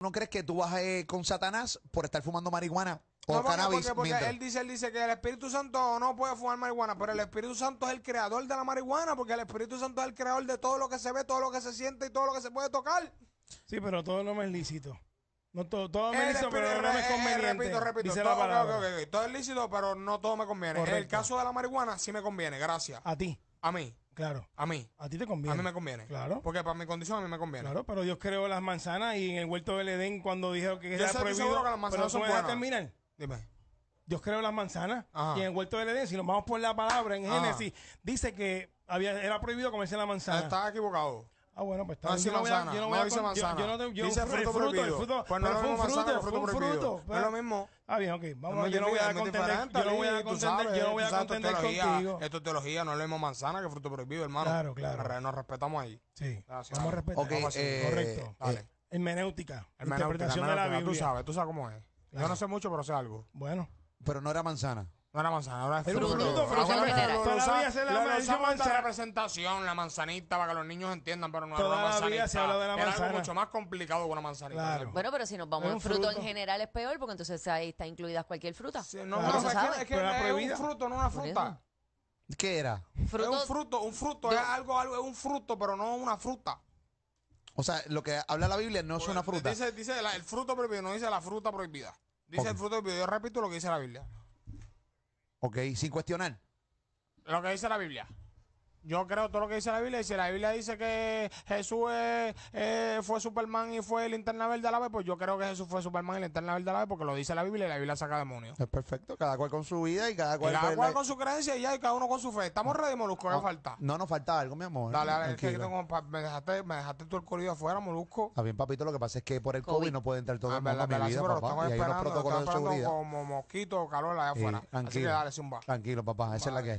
no crees que tú vas eh, con Satanás por estar fumando marihuana o cannabis? él dice, él dice que el Espíritu Santo no puede fumar marihuana, pero el Espíritu Santo es el creador de la marihuana, porque el Espíritu Santo es el creador de todo lo que se ve, todo lo que se siente y todo lo que se puede tocar. Sí, pero todo no me es lícito. No todo, todo lícito, pero no me eh, eh, conviene. repito, repito, todo, es lícito, pero no todo me conviene. En el caso de la marihuana sí me conviene, gracias. A ti. A mí. Claro. A mí. A ti te conviene. A mí me conviene. Claro. Porque para mi condición a mí me conviene. Claro, pero Dios creó las manzanas y en el huerto del Edén cuando dijo que era prohibido. Que las manzanas son terminar. Dime. Dios creó las manzanas y en el huerto del Edén, si nos vamos por la palabra en Génesis, dice que había, era prohibido comerse la manzana. Estaba equivocado. Ah, bueno, pues está no, yo no manzana. voy a, yo no manzana. Yo, no tengo dice fruto, prohibido. el fruto, pues no fue un fruto, un fruto, lo pues. Ah, bien, ok. Vamos, yo, no voy a contender, yo no voy a contender, yo no voy a contender contigo. Esto es teología, no leemos manzana que fruto prohibido, hermano. Claro, claro. Nos respetamos ahí. Sí. Vamos a respetar. Okay, eh, correcto. Dale. Eh, hermenéutica, hermenéutica. Interpretación de la Biblia. Tú sabes, tú sabes cómo es. Yo no sé mucho, pero sé algo. Bueno. Pero no era manzana. No era manzana, ahora es fruto. la la la manzanita, para que los niños entiendan, pero no era una Todavía algo mucho más complicado que una manzanita. Bueno, pero si nos vamos a un fruto, en general es peor, porque entonces ahí está incluida cualquier fruta. no, es es un fruto, no una fruta. ¿Qué era? Es un fruto, un fruto, es algo, algo, es un fruto, pero no una fruta. O sea, lo que habla la Biblia no es pues, una fruta. Dice, el fruto prohibido, no dice la fruta prohibida. Dice el fruto prohibido. Yo repito lo que dice la Biblia. Ok, sin cuestionar. Lo que dice la Biblia. Yo creo todo lo que dice la Biblia. Y si la Biblia dice que Jesús eh, fue Superman y fue el verde de la vez, pues yo creo que Jesús fue Superman y el verde de la vez porque lo dice la Biblia y la Biblia saca demonios. Es perfecto. Cada cual con su vida y cada cual, con su creencia y cada uno con su fe. Estamos ready, Molusco. ¿Qué no, falta? No, nos falta algo, mi amor. Dale, dale. que me, dejaste, me dejaste tú el corrido afuera, Molusco. Está bien, papito. Lo que pasa es que por el COVID, no puede entrar todo ah, el mundo a mi vida, papá. y hay unos protocolos de seguridad. como mosquito o eh, afuera. Así que dale, zumba. Tranquilo, papá. Esa es la que